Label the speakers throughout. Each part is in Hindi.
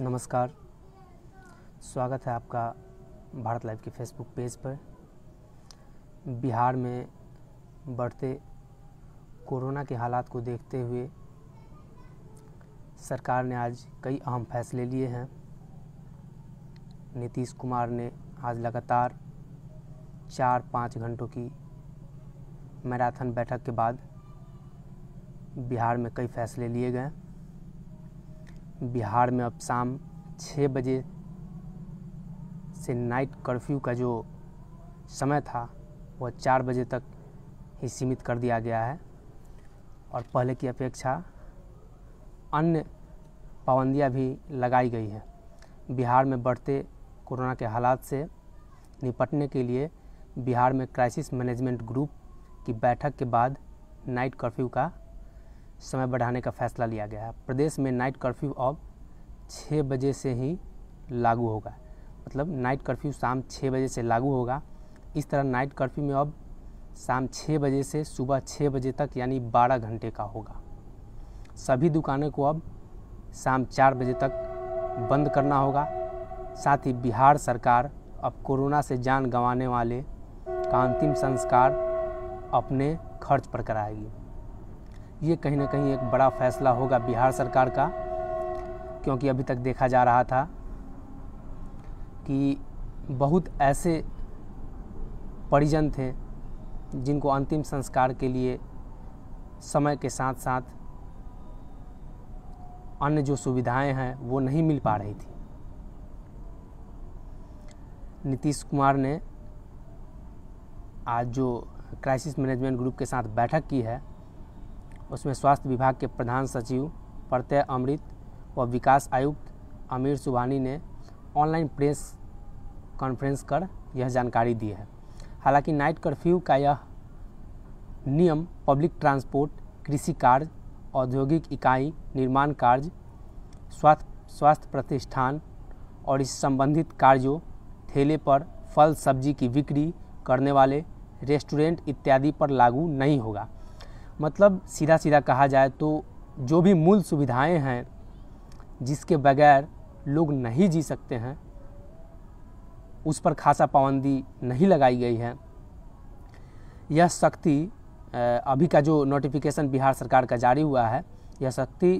Speaker 1: नमस्कार स्वागत है आपका भारत लाइव के फेसबुक पेज पर बिहार में बढ़ते कोरोना के हालात को देखते हुए सरकार ने आज कई अहम फैसले लिए हैं नीतीश कुमार ने आज लगातार चार पाँच घंटों की मैराथन बैठक के बाद बिहार में कई फैसले लिए गए बिहार में अब शाम छः बजे से नाइट कर्फ्यू का जो समय था वह चार बजे तक ही सीमित कर दिया गया है और पहले की अपेक्षा अन्य पाबंदियाँ भी लगाई गई हैं बिहार में बढ़ते कोरोना के हालात से निपटने के लिए बिहार में क्राइसिस मैनेजमेंट ग्रुप की बैठक के बाद नाइट कर्फ्यू का समय बढ़ाने का फैसला लिया गया है प्रदेश में नाइट कर्फ्यू अब छः बजे से ही लागू होगा मतलब नाइट कर्फ्यू शाम छः बजे से लागू होगा इस तरह नाइट कर्फ्यू में अब शाम छः बजे से सुबह छः बजे तक यानी बारह घंटे का होगा सभी दुकानों को अब शाम चार बजे तक बंद करना होगा साथ ही बिहार सरकार अब कोरोना से जान गंवाने वाले का अंतिम संस्कार अपने खर्च पर कराएगी ये कहीं ना कहीं एक बड़ा फैसला होगा बिहार सरकार का क्योंकि अभी तक देखा जा रहा था कि बहुत ऐसे परिजन थे जिनको अंतिम संस्कार के लिए समय के साथ साथ अन्य जो सुविधाएं हैं वो नहीं मिल पा रही थी नीतीश कुमार ने आज जो क्राइसिस मैनेजमेंट ग्रुप के साथ बैठक की है उसमें स्वास्थ्य विभाग के प्रधान सचिव प्रत्यय अमृत व विकास आयुक्त आमिर सुबहानी ने ऑनलाइन प्रेस कॉन्फ्रेंस कर यह जानकारी दी है हालांकि नाइट कर्फ्यू का यह नियम पब्लिक ट्रांसपोर्ट कृषि कार्य औद्योगिक इकाई निर्माण कार्य स्वास्थ्य स्वास्थ्य प्रतिष्ठान और इस संबंधित कार्यों ठेले पर फल सब्जी की बिक्री करने वाले रेस्टोरेंट इत्यादि पर लागू नहीं होगा मतलब सीधा सीधा कहा जाए तो जो भी मूल सुविधाएं हैं जिसके बगैर लोग नहीं जी सकते हैं उस पर खासा पाबंदी नहीं लगाई गई है यह सख्ती अभी का जो नोटिफिकेशन बिहार सरकार का जारी हुआ है यह सख्ती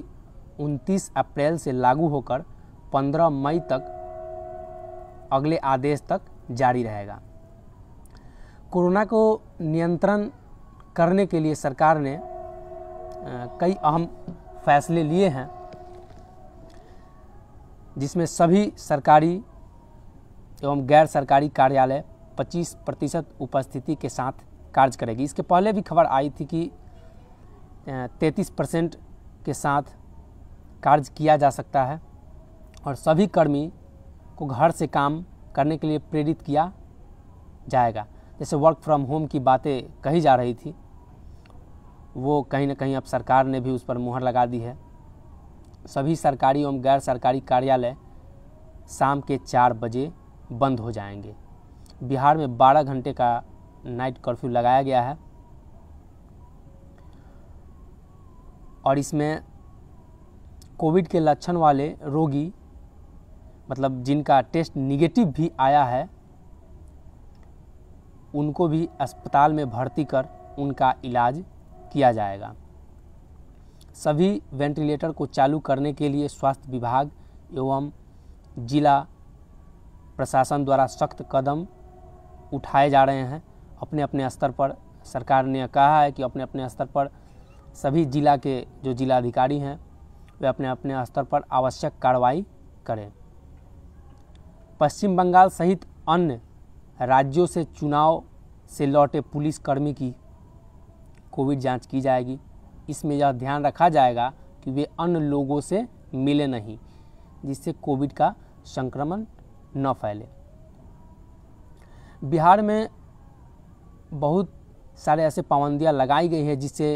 Speaker 1: 29 अप्रैल से लागू होकर 15 मई तक अगले आदेश तक जारी रहेगा कोरोना को नियंत्रण करने के लिए सरकार ने कई अहम फैसले लिए हैं जिसमें सभी सरकारी एवं गैर सरकारी कार्यालय 25 प्रतिशत उपस्थिति के साथ कार्य करेगी इसके पहले भी खबर आई थी कि 33 परसेंट के साथ कार्य किया जा सकता है और सभी कर्मी को घर से काम करने के लिए प्रेरित किया जाएगा जैसे वर्क फ्रॉम होम की बातें कही जा रही थी वो कहीं ना कहीं अब सरकार ने भी उस पर मुहर लगा दी है सभी सरकारी एवं गैर सरकारी कार्यालय शाम के चार बजे बंद हो जाएंगे बिहार में बारह घंटे का नाइट कर्फ्यू लगाया गया है और इसमें कोविड के लक्षण वाले रोगी मतलब जिनका टेस्ट निगेटिव भी आया है उनको भी अस्पताल में भर्ती कर उनका इलाज किया जाएगा सभी वेंटिलेटर को चालू करने के लिए स्वास्थ्य विभाग एवं जिला प्रशासन द्वारा सख्त कदम उठाए जा रहे हैं अपने अपने स्तर पर सरकार ने कहा है कि अपने अपने स्तर पर सभी जिला के जो जिलाधिकारी हैं वे अपने अपने स्तर पर आवश्यक कार्रवाई करें पश्चिम बंगाल सहित अन्य राज्यों से चुनाव से लौटे पुलिसकर्मी की कोविड जांच की जाएगी इसमें यह ध्यान रखा जाएगा कि वे अन्य लोगों से मिले नहीं जिससे कोविड का संक्रमण न फैले बिहार में बहुत सारे ऐसे पाबंदियाँ लगाई गई है जिससे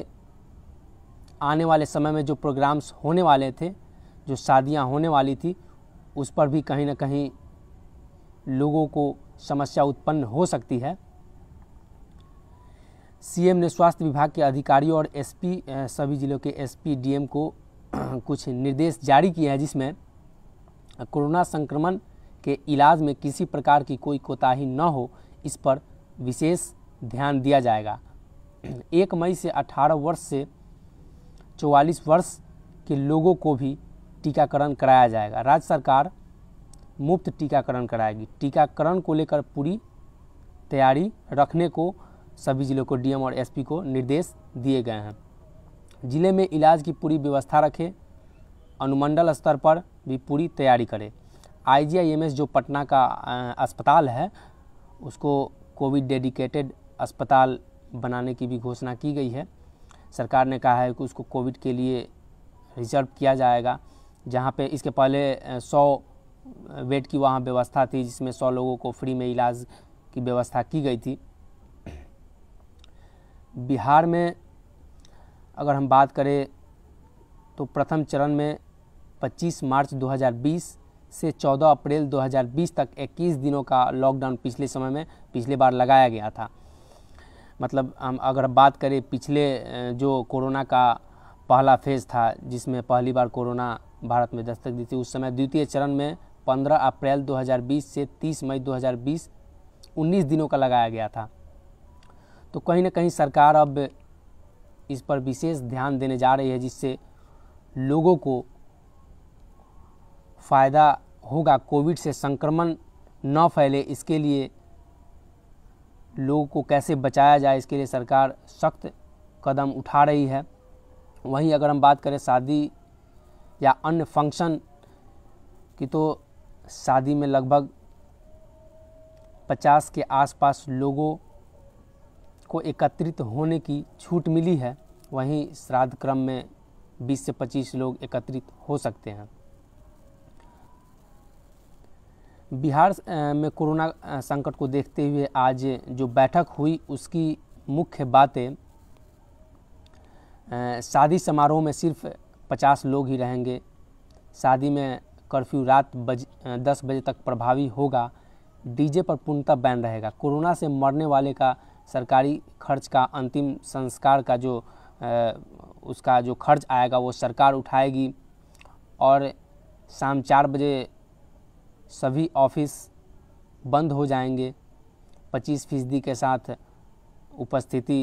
Speaker 1: आने वाले समय में जो प्रोग्राम्स होने वाले थे जो शादियाँ होने वाली थी उस पर भी कहीं ना कहीं लोगों को समस्या उत्पन्न हो सकती है सीएम ने स्वास्थ्य विभाग के अधिकारियों और एसपी सभी जिलों के एसपी डीएम को कुछ निर्देश जारी किए हैं जिसमें कोरोना संक्रमण के इलाज में किसी प्रकार की कोई कोताही न हो इस पर विशेष ध्यान दिया जाएगा एक मई से 18 वर्ष से 44 वर्ष के लोगों को भी टीकाकरण कराया जाएगा राज्य सरकार मुफ्त टीकाकरण कराएगी टीकाकरण को लेकर पूरी तैयारी रखने को सभी ज़िलों को डीएम और एसपी को निर्देश दिए गए हैं ज़िले में इलाज की पूरी व्यवस्था रखें अनुमंडल स्तर पर भी पूरी तैयारी करें आईजीआईएमएस जो पटना का अस्पताल है उसको कोविड डेडिकेटेड अस्पताल बनाने की भी घोषणा की गई है सरकार ने कहा है कि उसको कोविड के लिए रिजर्व किया जाएगा जहाँ पे इसके पहले सौ बेड की वहाँ व्यवस्था थी जिसमें सौ लोगों को फ्री में इलाज की व्यवस्था की गई थी बिहार में अगर हम बात करें तो प्रथम चरण में 25 मार्च 2020 से 14 अप्रैल 2020 तक 21 दिनों का लॉकडाउन पिछले समय में पिछले बार लगाया गया था मतलब हम अगर बात करें पिछले जो कोरोना का पहला फेज़ था जिसमें पहली बार कोरोना भारत में दस्तक दी थी उस समय द्वितीय चरण में 15 अप्रैल 2020 से 30 मई 2020 19 दिनों का लगाया गया था तो कहीं ना कहीं सरकार अब इस पर विशेष ध्यान देने जा रही है जिससे लोगों को फ़ायदा होगा कोविड से संक्रमण न फैले इसके लिए लोगों को कैसे बचाया जाए इसके लिए सरकार सख्त कदम उठा रही है वहीं अगर हम बात करें शादी या अन्य फंक्शन की तो शादी में लगभग 50 के आसपास लोगों को एकत्रित होने की छूट मिली है वहीं श्राद्ध क्रम में 20 से 25 लोग एकत्रित हो सकते हैं बिहार में कोरोना संकट को देखते हुए आज जो बैठक हुई उसकी मुख्य बातें शादी समारोह में सिर्फ 50 लोग ही रहेंगे शादी में कर्फ्यू रात बज दस बजे तक प्रभावी होगा डीजे पर पूर्णतः बैन रहेगा कोरोना से मरने वाले का सरकारी खर्च का अंतिम संस्कार का जो उसका जो खर्च आएगा वो सरकार उठाएगी और शाम चार बजे सभी ऑफिस बंद हो जाएंगे पच्चीस फीसदी के साथ उपस्थिति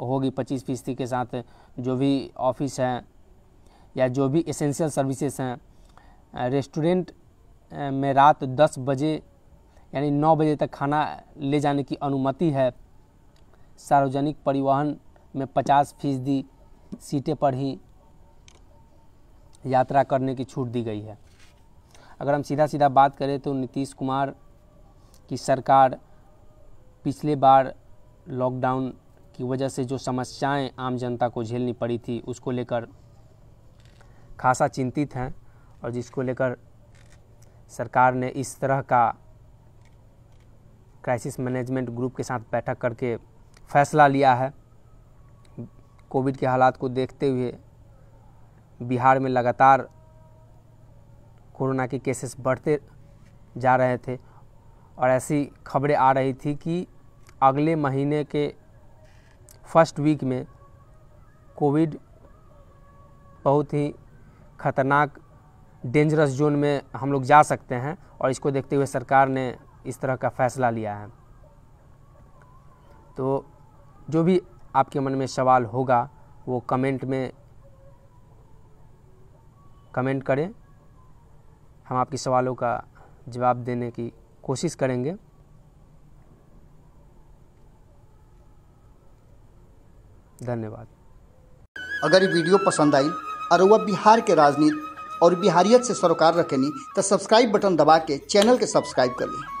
Speaker 1: होगी पच्चीस फीसदी के साथ जो भी ऑफिस हैं या जो भी एसेंशियल सर्विसेज हैं रेस्टोरेंट में रात दस बजे यानी नौ बजे तक खाना ले जाने की अनुमति है सार्वजनिक परिवहन में पचास फीसदी सीटें पर ही यात्रा करने की छूट दी गई है अगर हम सीधा सीधा बात करें तो नीतीश कुमार की सरकार पिछले बार लॉकडाउन की वजह से जो समस्याएं आम जनता को झेलनी पड़ी थी उसको लेकर खासा चिंतित हैं और जिसको लेकर सरकार ने इस तरह का क्राइसिस मैनेजमेंट ग्रुप के साथ बैठक करके फैसला लिया है कोविड के हालात को देखते हुए बिहार में लगातार कोरोना के केसेस बढ़ते जा रहे थे और ऐसी खबरें आ रही थी कि अगले महीने के फर्स्ट वीक में कोविड बहुत ही ख़तरनाक डेंजरस जोन में हम लोग जा सकते हैं और इसको देखते हुए सरकार ने इस तरह का फ़ैसला लिया है तो जो भी आपके मन में सवाल होगा वो कमेंट में कमेंट करें हम आपके सवालों का जवाब देने की कोशिश करेंगे धन्यवाद अगर ये वीडियो पसंद आई और वह बिहार के राजनीति और बिहारियत से सरोकार रखेनी तो सब्सक्राइब बटन दबा के चैनल के सब्सक्राइब कर ली